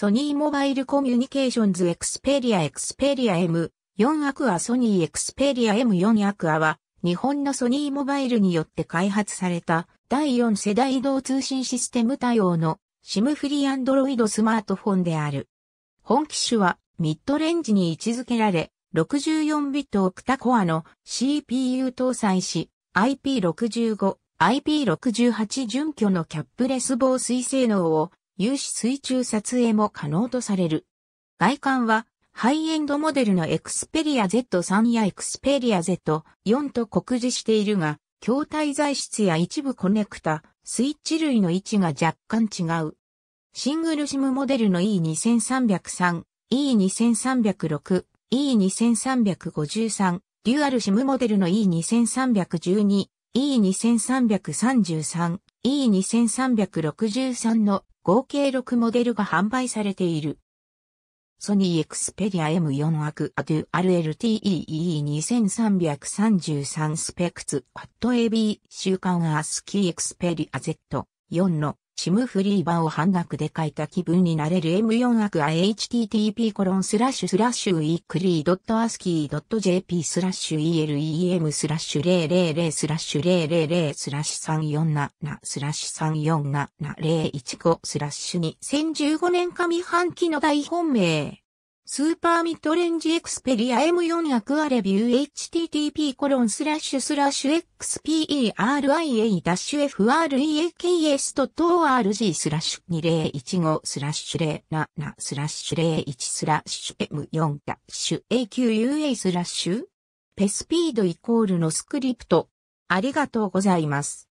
ソニーモバイルコミュニケーションズエクスペリアエクスペリア M4 アクアソニーエクスペリア M4 アクアは日本のソニーモバイルによって開発された第4世代移動通信システム対応の SIM フリーアンドロイドスマートフォンである。本機種はミッドレンジに位置づけられ、64ビットオクタコアの CPU 搭載し、IP65、IP68 準拠のキャップレス防水性能を有志水中撮影も可能とされる。外観は、ハイエンドモデルのエクスペリア Z3 やエクスペリア Z4 と酷似しているが、筐体材質や一部コネクタ、スイッチ類の位置が若干違う。シングルシムモデルの E2303、E2306、E2353、デュアルシムモデルの E2312、E2333、E2363 の合計6モデルが販売されている。ソニーエクスペリア M4 アクアデュル l t e e 2 3 3 3スペクツット AB 週刊アスキーエクスペリア Z4 のシムフリーバーを半額で書いた気分になれる M4 アクア http コロンスラッシュスラッシュウークリードットアスキードット JP スラッシュ ELEM スラッシュ000スラッシュ000スラッシュ347スラッシュ3477015スラッシュ2015年上半期の大本命スーパーミッドレンジエクスペリア M4 アクアレビュー http コロンスラッシュスラッシュ xperia-freaks.org スラッシュ2015スラッシュ07スラッシュ01スラッシュ M4 ダッシュ AQUA スラッシュペスピードイコールのスクリプトありがとうございます。